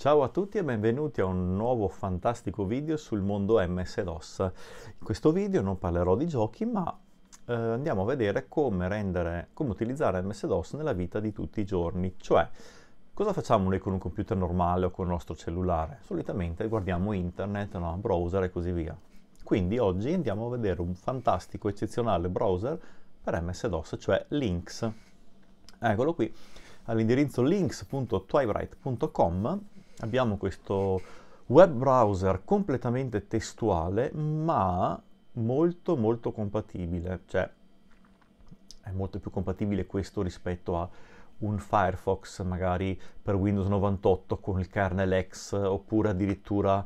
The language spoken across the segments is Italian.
Ciao a tutti e benvenuti a un nuovo fantastico video sul mondo MS-DOS. In questo video non parlerò di giochi ma eh, andiamo a vedere come, rendere, come utilizzare MS-DOS nella vita di tutti i giorni, cioè cosa facciamo noi con un computer normale o con il nostro cellulare? Solitamente guardiamo internet, no? browser e così via. Quindi oggi andiamo a vedere un fantastico, eccezionale browser per MS-DOS, cioè Lynx. Eccolo qui all'indirizzo links.twibright.com abbiamo questo web browser completamente testuale ma molto molto compatibile, cioè è molto più compatibile questo rispetto a un Firefox magari per Windows 98 con il kernel X oppure addirittura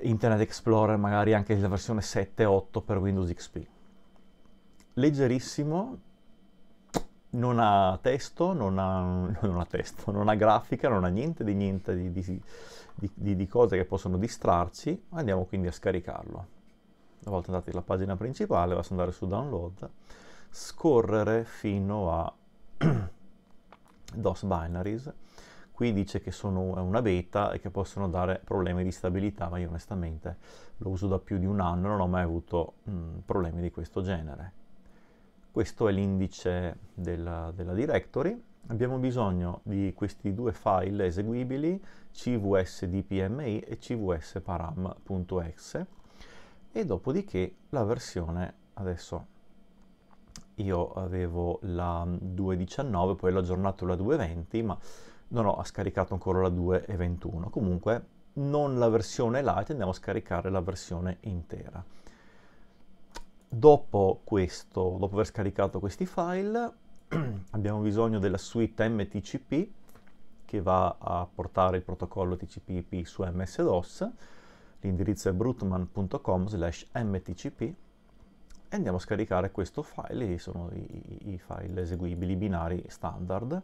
Internet Explorer magari anche la versione 7.8 per Windows XP. Leggerissimo, non ha testo, non ha, non ha testo, non ha grafica, non ha niente di niente di, di, di, di cose che possono distrarci, andiamo quindi a scaricarlo. Una volta andati alla pagina principale, basta andare su download, scorrere fino a DOS Binaries, qui dice che sono una beta e che possono dare problemi di stabilità, ma io onestamente lo uso da più di un anno, e non ho mai avuto mh, problemi di questo genere. Questo è l'indice della, della directory. Abbiamo bisogno di questi due file eseguibili, cvsdpmi e cvsparam.exe, e dopodiché la versione, adesso io avevo la 2.19, poi l'ho aggiornato alla 2.20, ma non ho scaricato ancora la 2.21. Comunque non la versione light, andiamo a scaricare la versione intera. Dopo questo, dopo aver scaricato questi file, abbiamo bisogno della suite mtcp che va a portare il protocollo tcp su ms-dos. L'indirizzo è brutman.com mtcp e andiamo a scaricare questo file, sono i, i file eseguibili binari standard.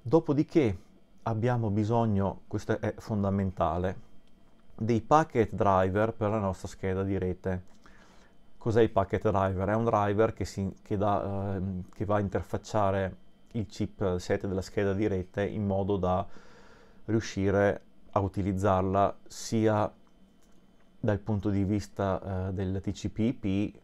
Dopodiché abbiamo bisogno, questo è fondamentale, dei packet driver per la nostra scheda di rete Cos'è il packet driver? È un driver che, si, che, da, eh, che va a interfacciare il chip 7 della scheda di rete in modo da riuscire a utilizzarla sia dal punto di vista eh, del TCP/IP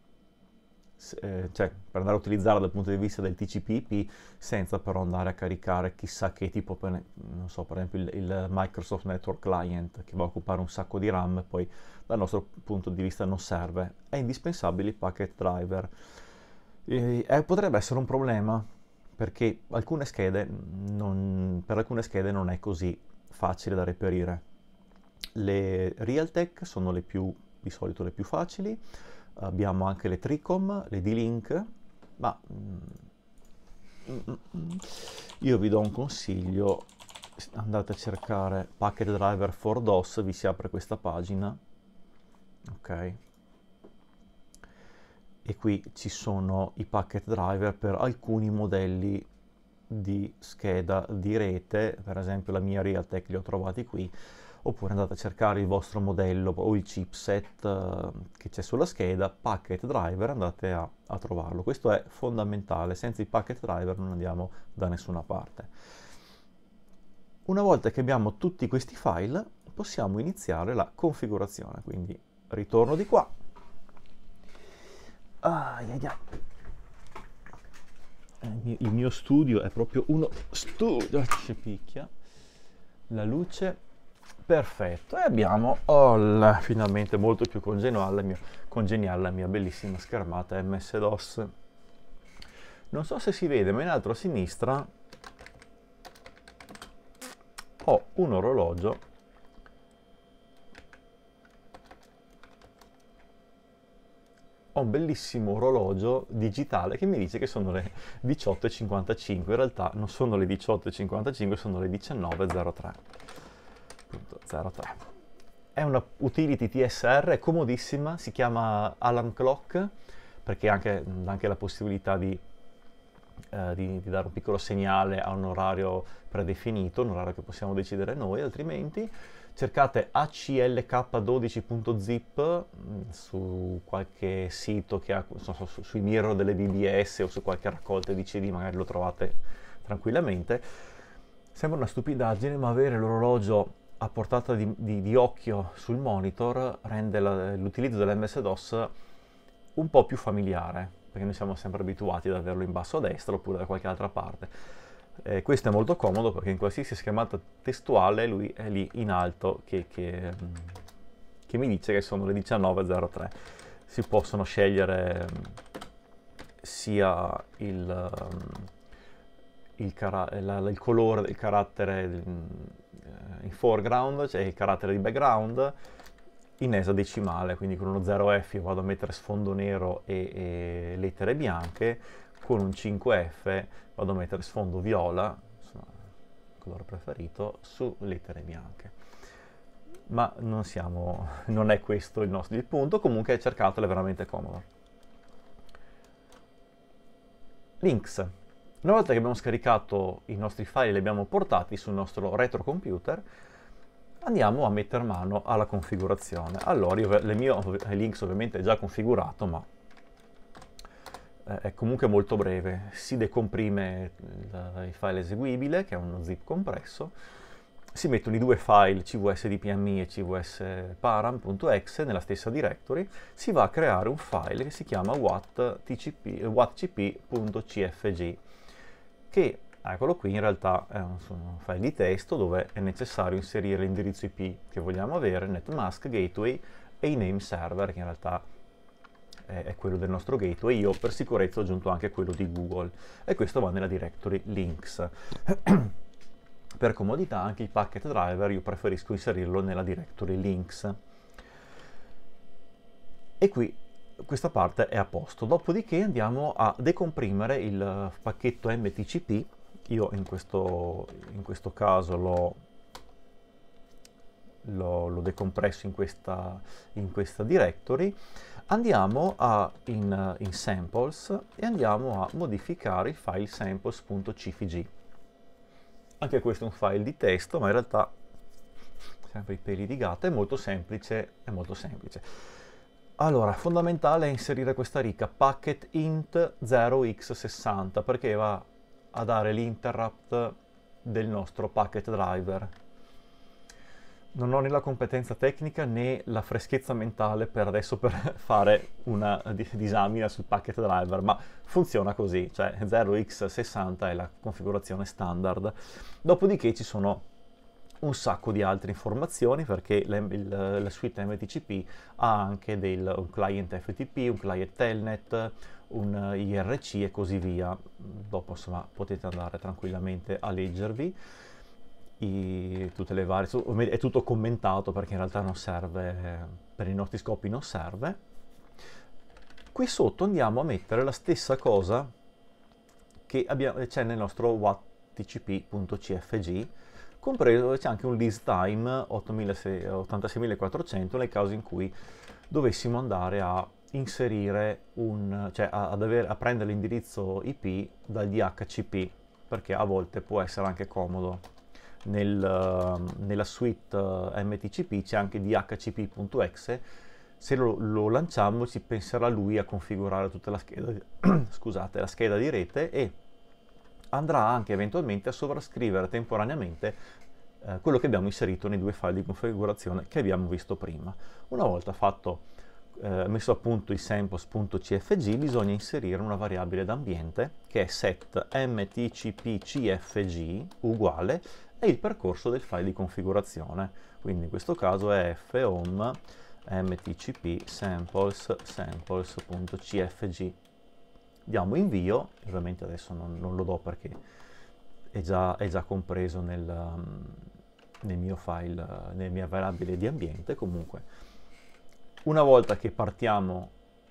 eh, cioè per andare a utilizzarla dal punto di vista del TCP/IP senza però andare a caricare chissà che tipo, per, non so, per esempio il, il, Microsoft Network Client che va a occupare un sacco di RAM e poi dal nostro punto di vista non serve. È indispensabile il packet driver. E, eh, potrebbe essere un problema perché alcune schede non, per alcune schede non è così facile da reperire. Le Realtek sono le più, di solito le più facili, abbiamo anche le Tricom, le D-Link, ma mm, mm, mm, io vi do un consiglio, andate a cercare packet driver for DOS, vi si apre questa pagina, ok? E qui ci sono i packet driver per alcuni modelli di scheda di rete, per esempio la mia Realtek li ho trovati qui, oppure andate a cercare il vostro modello o il chipset eh, che c'è sulla scheda, packet driver, andate a, a trovarlo. Questo è fondamentale, senza i packet driver non andiamo da nessuna parte. Una volta che abbiamo tutti questi file, possiamo iniziare la configurazione, quindi ritorno di qua. Ah, yeah, yeah. Il, mio, il mio studio è proprio uno studio, ci picchia. La luce perfetto e abbiamo oh, finalmente molto più congeniale la, mia, congeniale la mia bellissima schermata MS-DOS non so se si vede ma in alto a sinistra ho un orologio ho un bellissimo orologio digitale che mi dice che sono le 18.55 in realtà non sono le 18.55 sono le 19.03 è una utility TSR comodissima, si chiama Alarm Clock perché anche, anche la possibilità di, eh, di, di, dare un piccolo segnale a un orario predefinito, un orario che possiamo decidere noi, altrimenti cercate aclk12.zip mm, su qualche sito che ha, so, su, sui mirror delle BBS o su qualche raccolta di CD, magari lo trovate tranquillamente. Sembra una stupidaggine, ma avere l'orologio a portata di, di, di occhio sul monitor rende la, l'utilizzo dell'MS-DOS un po' più familiare, perché noi siamo sempre abituati ad averlo in basso a destra oppure da qualche altra parte. Eh, questo è molto comodo perché in qualsiasi schermata testuale lui è lì in alto che, che, mm, che mi dice che sono le 19.03. Si possono scegliere mm, sia il, mm, il, cara- la, il colore del carattere in foreground, cioè il carattere di background, in esadecimale, quindi con uno 0F vado a mettere sfondo nero e, e lettere bianche, con un 5F vado a mettere sfondo viola, insomma, colore preferito, su lettere bianche. Ma non, siamo, non è questo il nostro il punto, comunque cercatelo, è veramente comodo. Links. Una volta che abbiamo scaricato i nostri file e li abbiamo portati sul nostro retrocomputer, andiamo a mettere mano alla configurazione. Allora, io il mio Linux ovviamente è già configurato, ma eh, è comunque molto breve. Si decomprime eh, il, file eseguibile, che è uno zip compresso, si mettono i due file cvsdpmi e cvsparam.exe nella stessa directory, si va a creare un file che si chiama wattcp.cfg che eccolo qui in realtà è un file di testo dove è necessario inserire l'indirizzo IP che vogliamo avere, netmask, gateway e i name server che in realtà è quello del nostro gateway, io per sicurezza ho aggiunto anche quello di Google e questo va nella directory links. per comodità anche il packet driver io preferisco inserirlo nella directory links. E qui questa parte è a posto. Dopodiché andiamo a decomprimere il eh, pacchetto MTCP. Io in questo, in questo caso l'ho l'ho, decompresso in questa, in questa, directory, andiamo a, in, in, samples e andiamo a modificare il file samples.cfg. Anche questo è un file di testo, ma in realtà sempre i peli di gatta, è molto semplice, è molto semplice. Allora, fondamentale è inserire questa riga packet int 0x60 perché va a dare l'interrupt del nostro packet driver. Non ho né la competenza tecnica né la freschezza mentale per adesso per fare una disamina sul packet driver, ma funziona così, cioè 0x60 è la configurazione standard. Dopodiché ci sono un sacco di altre informazioni perché la, il, la suite MTCP ha anche del, un client FTP, un client telnet, un IRC e così via. Dopo insomma potete andare tranquillamente a leggervi. I, tutte le varie, è tutto commentato perché in realtà non serve, per i nostri scopi non serve. Qui sotto andiamo a mettere la stessa cosa che c'è nel nostro wattcp.cfg compreso c'è anche un list time 86400 nel caso in cui dovessimo andare a inserire un, cioè a, aver, a prendere l'indirizzo IP dal DHCP, perché a volte può essere anche comodo. Nel, nella suite eh, MTCP c'è anche dhcp.exe, se lo, lo, lanciamo ci penserà lui a configurare tutta la scheda, scusate, la scheda di rete e andrà anche eventualmente a sovrascrivere temporaneamente eh, quello che abbiamo inserito nei due file di configurazione che abbiamo visto prima. Una volta fatto, eh, messo a punto il samples.cfg bisogna inserire una variabile d'ambiente che è set mtcpcfg uguale e il percorso del file di configurazione. Quindi in questo caso è fhome mtcp samples samples.cfg diamo invio, ovviamente adesso non, non lo do perché è già, è già compreso nel, mm, nel, mio file, nella mia variabile di ambiente, comunque una volta che partiamo,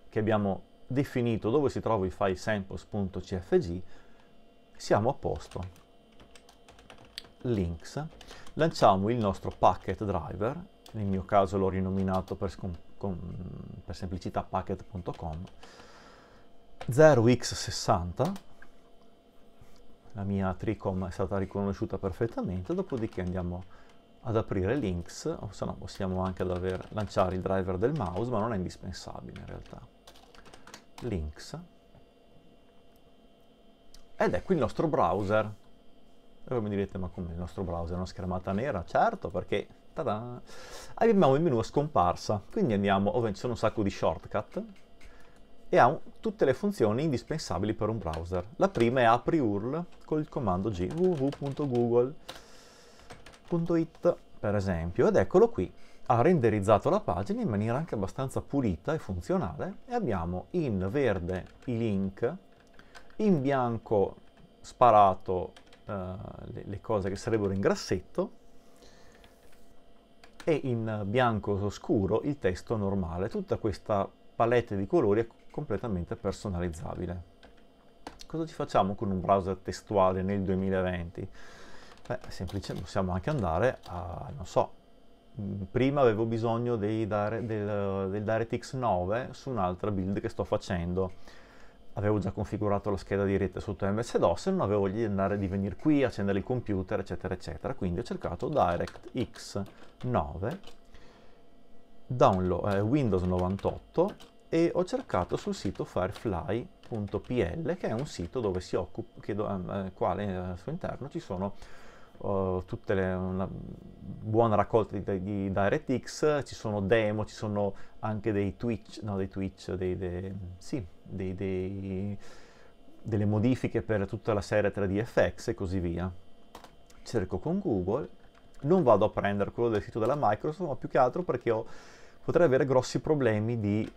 che abbiamo definito dove si trova il file samples.cfg, siamo a posto. Links, lanciamo il nostro packet driver, nel mio caso l'ho rinominato per, per semplicità packet.com, 0x60, la mia tricom è stata riconosciuta perfettamente, dopodiché andiamo ad aprire links, o se no possiamo anche dover lanciare il driver del mouse, ma non è indispensabile in realtà. Links. Ed ecco il nostro browser. E voi mi direte, ma come il nostro browser? Una schermata nera? Certo, perché tada, abbiamo il menu a scomparsa. Quindi andiamo, ovviamente oh, ci sono un sacco di shortcut, e ha un, tutte le funzioni indispensabili per un browser. La prima è apri URL con il comando g www.google.it per esempio ed eccolo qui ha renderizzato la pagina in maniera anche abbastanza pulita e funzionale e abbiamo in verde i link, in bianco sparato uh, le, le, cose che sarebbero in grassetto e in bianco scuro il testo normale. Tutta questa palette di colori completamente personalizzabile. Cosa ci facciamo con un browser testuale nel 2020? Beh, semplicemente possiamo anche andare a, non so, prima avevo bisogno dei, del, del DirectX 9 su un'altra build che sto facendo. Avevo già configurato la scheda di rete sotto MS-DOS e non avevo voglia di andare di venire qui, accendere il computer, eccetera, eccetera. Quindi ho cercato DirectX 9, download, eh, Windows 98 e ho cercato sul sito firefly.pl che è un sito dove si occupa, che, eh, quale al suo interno ci sono uh, tutte le, una buona raccolta di, di, DirectX, ci sono demo, ci sono anche dei Twitch, no dei Twitch, dei, dei, sì, dei, delle modifiche per tutta la serie 3DFX e così via. Cerco con Google, non vado a prendere quello del sito della Microsoft, ma più che altro perché ho, potrei avere grossi problemi di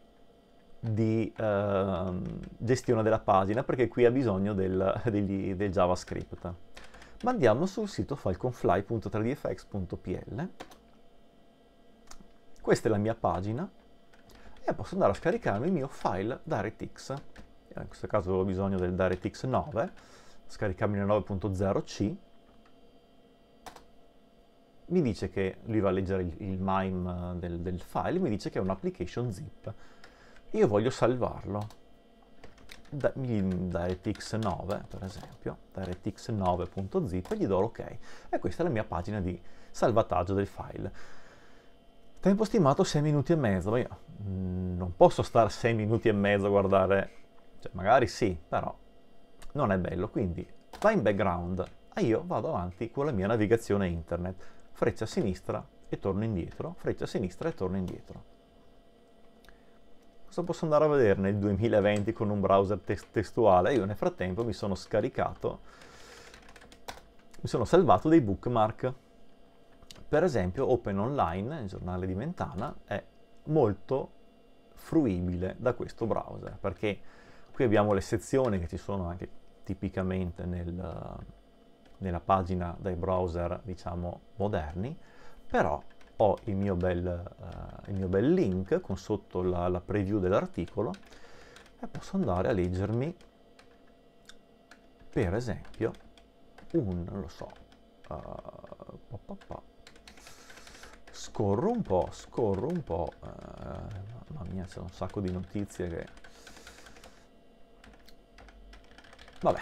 di eh, gestione della pagina perché qui ha bisogno del, degli, del JavaScript. Ma andiamo sul sito falconfly.3dfx.pl. Questa è la mia pagina e posso andare a scaricarmi il mio file DirectX. In questo caso avevo bisogno del DirectX 9, scaricarmi il 9.0c. Mi dice che lui va a leggere il, il MIME del, del file, mi dice che è un'application zip io voglio salvarlo da, RTX 9 per esempio da RTX 9.zip e gli do ok e questa è la mia pagina di salvataggio del file tempo stimato 6 minuti e mezzo ma io mm, non posso stare 6 minuti e mezzo a guardare cioè magari sì però non è bello quindi va in background e io vado avanti con la mia navigazione internet freccia a sinistra e torno indietro freccia a sinistra e torno indietro cazzo posso andare a vedere nel 2020 con un browser te- testuale? Io nel frattempo mi sono scaricato, mi sono salvato dei bookmark. Per esempio Open Online, il giornale di Mentana, è molto fruibile da questo browser, perché qui abbiamo le sezioni che ci sono anche tipicamente nel, nella pagina dai browser, diciamo, moderni, però ho il mio bel, uh, il mio bel link con sotto la, la preview dell'articolo e posso andare a leggermi, per esempio, un, non lo so, uh, pa, pa, pa. scorro un po', scorro un po', uh, mamma mia c'è un sacco di notizie che... Vabbè,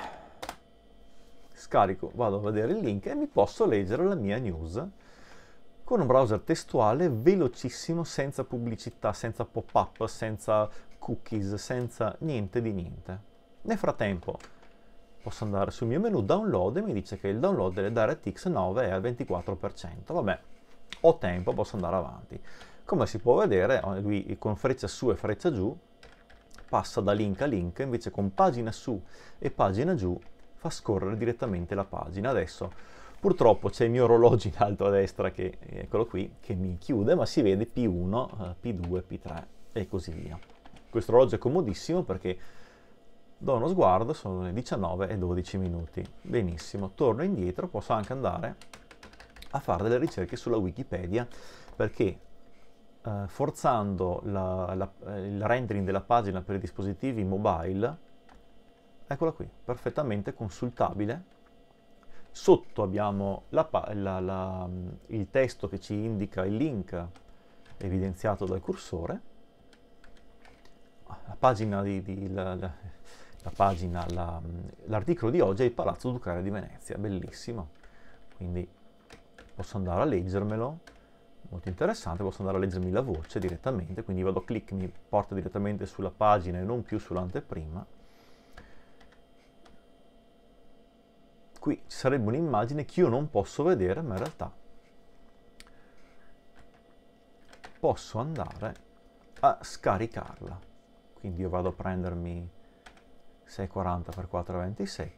scarico, vado a vedere il link e mi posso leggere la mia news con un browser testuale velocissimo, senza pubblicità, senza pop-up, senza cookies, senza niente di niente. Nel frattempo posso andare sul mio menu download e mi dice che il download delle DirectX 9 è al 24%. Vabbè, ho tempo, posso andare avanti. Come si può vedere, eh, lui con freccia su e freccia giù passa da link a link, invece con pagina su e pagina giù fa scorrere direttamente la pagina. Adesso Purtroppo c'è il mio orologio in alto a destra, che è quello qui, che mi chiude, ma si vede P1, P2, P3 e così via. Questo orologio è comodissimo perché do uno sguardo, sono le 19 e 12 minuti. Benissimo, torno indietro, posso anche andare a fare delle ricerche sulla Wikipedia perché eh, forzando la, la, eh, il rendering della pagina per i dispositivi mobile, eccola qui, perfettamente consultabile Sotto abbiamo la, la, la, mm, il testo che ci indica il link evidenziato dal cursore, la pagina di, di mm, l'articolo di oggi è il Palazzo Ducale di Venezia, bellissimo, quindi posso andare a leggermelo, molto interessante, posso andare a leggermi la voce direttamente, quindi vado a clic, mi porta direttamente sulla pagina e non più sull'anteprima, qui ci sarebbe un'immagine che io non posso vedere, ma in realtà posso andare a scaricarla. Quindi io vado a prendermi 640x427,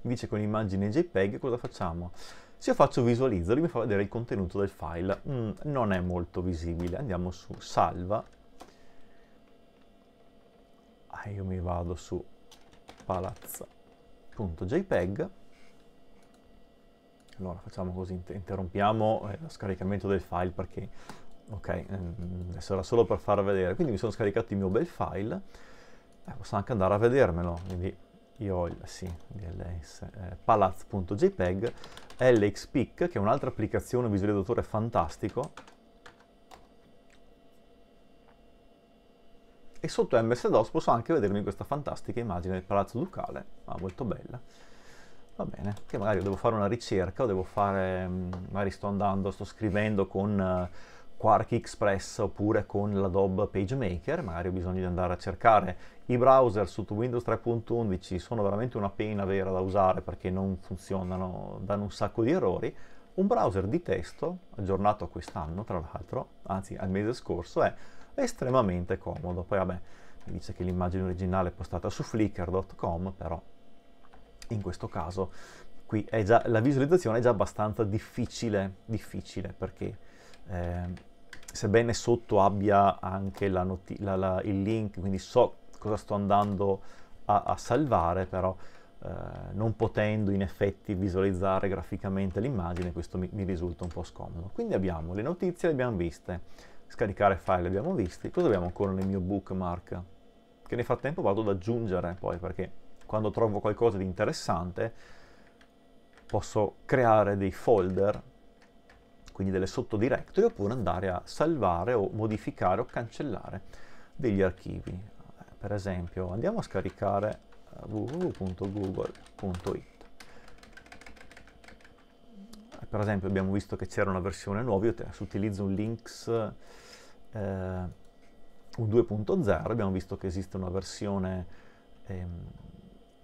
mi con l'immagine JPEG cosa facciamo? Se io faccio visualizza, lui mi fa vedere il contenuto del file, mm, non è molto visibile, andiamo su salva, ah, io mi vado su palazzo. .jpg allora facciamo così, interrompiamo eh, lo scaricamento del file perché ok, ehm, mm, sarà solo per far vedere quindi mi sono scaricato il mio bel file eh, posso anche andare a vedermelo quindi io ho il, sì, dls, eh, palaz.jpg lxpic che è un'altra applicazione visualizzatore fantastico e sotto MS-DOS posso anche vedermi questa fantastica immagine del Palazzo Ducale, ah, molto bella. Va bene, che magari devo fare una ricerca o devo fare, mm, magari sto andando, sto scrivendo con eh, Quark Express oppure con l'Adobe PageMaker, magari ho bisogno di andare a cercare i browser sotto Windows 3.11, sono veramente una pena vera da usare perché non funzionano, danno un sacco di errori. Un browser di testo, aggiornato quest'anno tra l'altro, anzi al mese scorso, è estremamente comodo. Poi vabbè, mi dice che l'immagine originale è postata su flickr.com, però in questo caso qui già, la visualizzazione è già abbastanza difficile, difficile perché eh, sebbene sotto abbia anche la la, la, il link, quindi so cosa sto andando a, a salvare, però eh, non potendo in effetti visualizzare graficamente l'immagine, questo mi, mi risulta un po' scomodo. Quindi abbiamo le notizie, le abbiamo viste Scaricare file li abbiamo visti. Cosa abbiamo ancora nel mio bookmark? Che nel frattempo vado ad aggiungere poi, perché quando trovo qualcosa di interessante posso creare dei folder, quindi delle sottodirectory, oppure andare a salvare o modificare o cancellare degli archivi. Per esempio, andiamo a scaricare eh, www.google.it per esempio abbiamo visto che c'era una versione nuova, io adesso utilizzo un Linux eh, un 2.0, abbiamo visto che esiste una versione eh,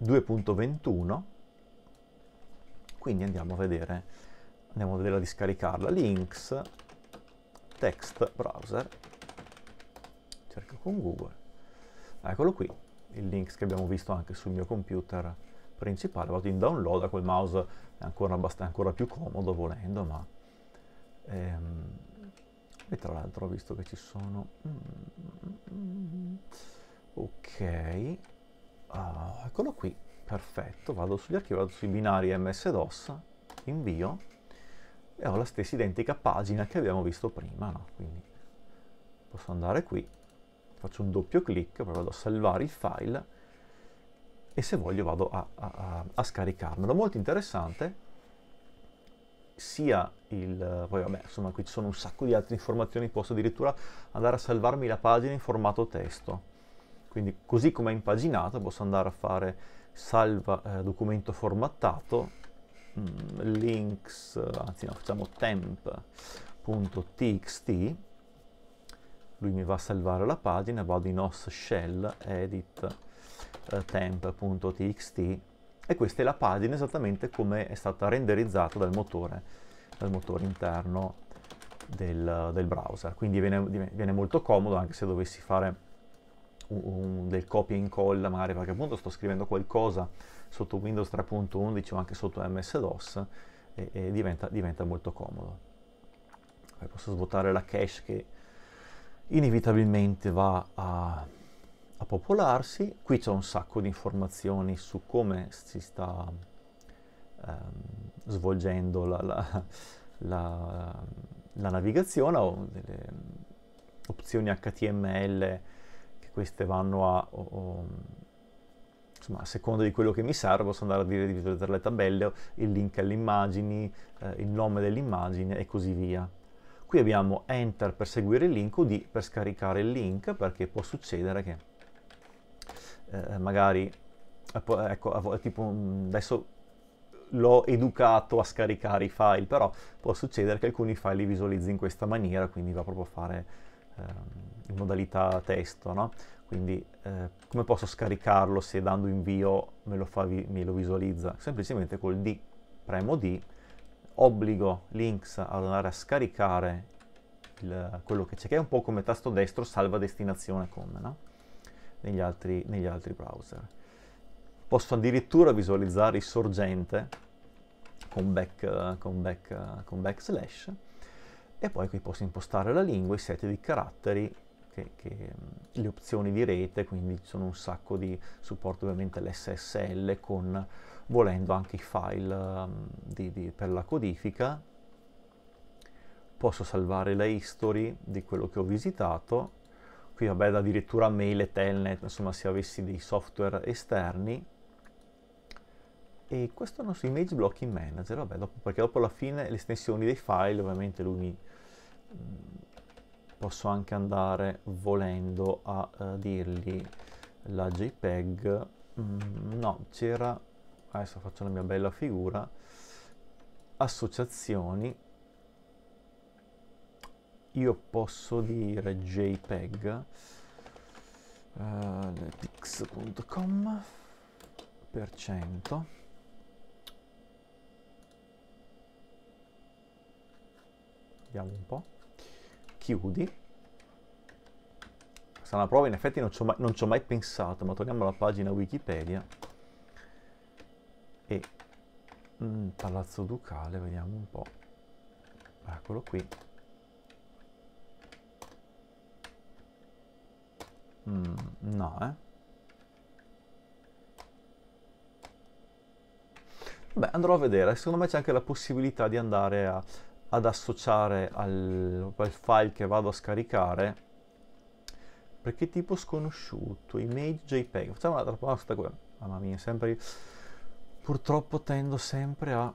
2.21, quindi andiamo a vedere, andiamo a vederla di scaricarla, Linux, text browser, cerco con Google, eccolo qui, il Linux che abbiamo visto anche sul mio computer principale, vado in download, col mouse è ancora, ancora, più comodo volendo, ma... Ehm, e tra l'altro ho visto che ci sono... Mm, ok, ah, eccolo qui, perfetto, vado sugli archivi, vado sui binari MS-DOS, invio, e ho la stessa identica pagina che abbiamo visto prima, no? Quindi posso andare qui, faccio un doppio clic, poi vado a salvare il file, e se voglio vado a, a, a scaricarmelo. Molto interessante sia il... poi vabbè, insomma qui ci sono un sacco di altre informazioni, posso addirittura andare a salvarmi la pagina in formato testo. Quindi così come è impaginata posso andare a fare salva eh, documento formattato, mm, links, anzi no, facciamo temp.txt, lui mi va a salvare la pagina, vado in os shell, edit, eh, temp.txt e questa è la pagina esattamente come è stata renderizzata dal motore, dal motore interno del, del, browser. Quindi viene, viene, molto comodo anche se dovessi fare un, un, del copia e incolla magari perché appunto sto scrivendo qualcosa sotto Windows 3.11 o anche sotto MS-DOS e, e diventa, diventa molto comodo posso svuotare la cache che inevitabilmente va a a popolarsi. Qui c'è un sacco di informazioni su come si sta ehm, svolgendo la, la, la, la navigazione, ho delle opzioni HTML che queste vanno a... O, o, insomma, a seconda di quello che mi serve, posso andare a dire di visualizzare le tabelle, il link alle immagini, eh, il nome dell'immagine e così via. Qui abbiamo Enter per seguire il link o D per scaricare il link, perché può succedere che eh, magari, eh, eh, ecco, tipo, mm, adesso l'ho educato a scaricare i file, però può succedere che alcuni file li visualizzi in questa maniera, quindi va proprio a fare eh, in modalità testo, no? Quindi eh, come posso scaricarlo se dando invio me lo, fa, me lo visualizza? Semplicemente col D, premo D, obbligo Links ad andare a scaricare il, quello che c'è, che è un po' come tasto destro salva destinazione come, no? negli altri, negli altri browser. Posso addirittura visualizzare il sorgente con, back, con, back, con backslash e poi qui posso impostare la lingua, i set di caratteri, che, che, le opzioni di rete, quindi ci sono un sacco di supporto ovviamente l'SSL con volendo anche i file um, di, di, per la codifica. Posso salvare la history di quello che ho visitato qui vabbè addirittura mail e telnet, insomma se avessi dei software esterni. E questo è il nostro image blocking manager, vabbè, dopo, perché dopo alla fine le estensioni dei file ovviamente lui mi, mm, posso anche andare volendo a, a eh, dirgli la JPEG, mm, no, c'era, adesso faccio la mia bella figura, associazioni, io posso dire jpeg uh, eh, pix.com per cento vediamo un po' chiudi questa è una prova in effetti non ci ho mai, mai pensato ma torniamo alla pagina wikipedia e mm, palazzo ducale vediamo un po' eccolo qui Mm, no, eh. Beh, andrò a vedere. Secondo me c'è anche la possibilità di andare a, ad associare al, al, file che vado a scaricare. Perché tipo sconosciuto? Image JPEG. Facciamo un'altra cosa. Mamma mia, sempre... Purtroppo tendo sempre a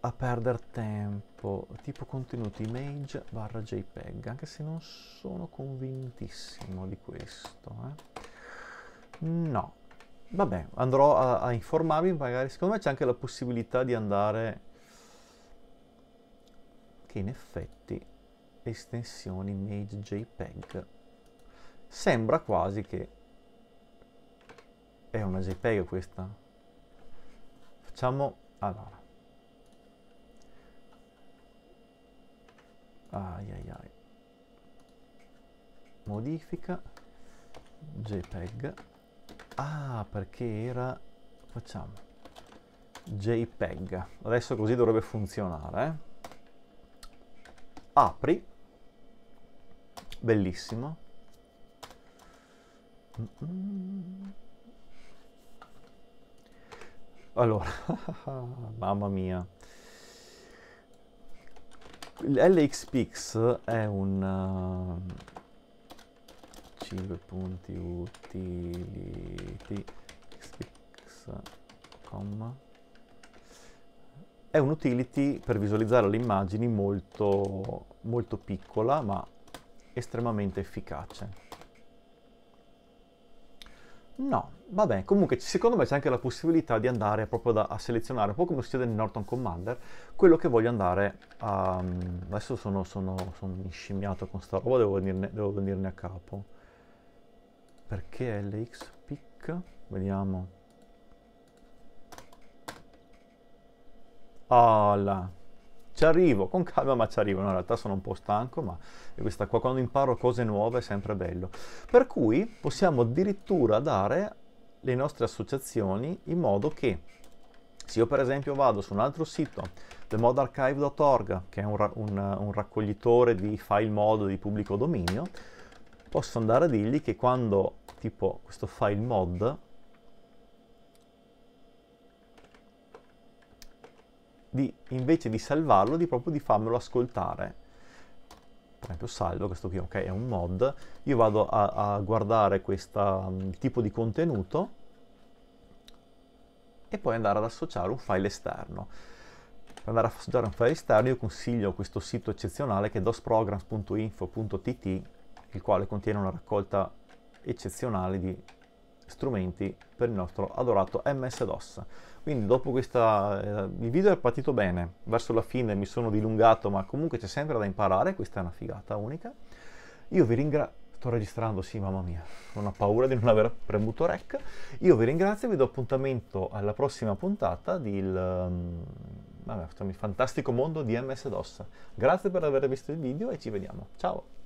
a perdere tempo, tipo contenuti image barra jpeg, anche se non sono convintissimo di questo. Eh. No, vabbè, andrò a, a informarmi, magari secondo me c'è anche la possibilità di andare che in effetti estensioni image jpeg sembra quasi che è una jpeg questa facciamo allora ai ai ai modifica jpeg ah perché era facciamo jpeg adesso così dovrebbe funzionare apri bellissimo allora mamma mia l'LXPix è un... Uh, eh, 5 punti utility xpix, È un utility per visualizzare le immagini molto, molto piccola ma estremamente efficace. No, Vabbè, comunque secondo me c'è anche la possibilità di andare proprio da, a selezionare, un po' come succede in Norton Commander, quello che voglio andare a... Mm, adesso sono, sono, sono inscimmiato con sta roba, devo venirne, devo venirne a capo. Perché LX Pick? Vediamo. Alla. Ci arrivo, con calma ma ci arrivo. No, in realtà sono un po' stanco, ma questa qua quando imparo cose nuove è sempre bello. Per cui possiamo addirittura dare le nostre associazioni in modo che se io per esempio vado su un altro sito, themodarchive.org, che è un, un, un, raccoglitore di file mod di pubblico dominio, posso andare a dirgli che quando tipo questo file mod di, invece di salvarlo, di proprio di farmelo ascoltare per esempio salvo, questo qui ok, è un mod, io vado a, a guardare questo um, mm, tipo di contenuto e poi andare ad associare un file esterno. Per andare a associare un file esterno io consiglio questo sito eccezionale che è dosprograms.info.tt il quale contiene una raccolta eccezionale di strumenti per il nostro adorato MS-DOS. Quindi dopo questa... Eh, il video è partito bene, verso la fine mi sono dilungato, ma comunque c'è sempre da imparare, questa è una figata unica. Io vi ringrazio... Sto registrando, sì, mamma mia, non ho paura di non aver premuto rec. Io vi ringrazio e vi do appuntamento alla prossima puntata del um, fantastico mondo di MS-DOS. Grazie per aver visto il video e ci vediamo. Ciao!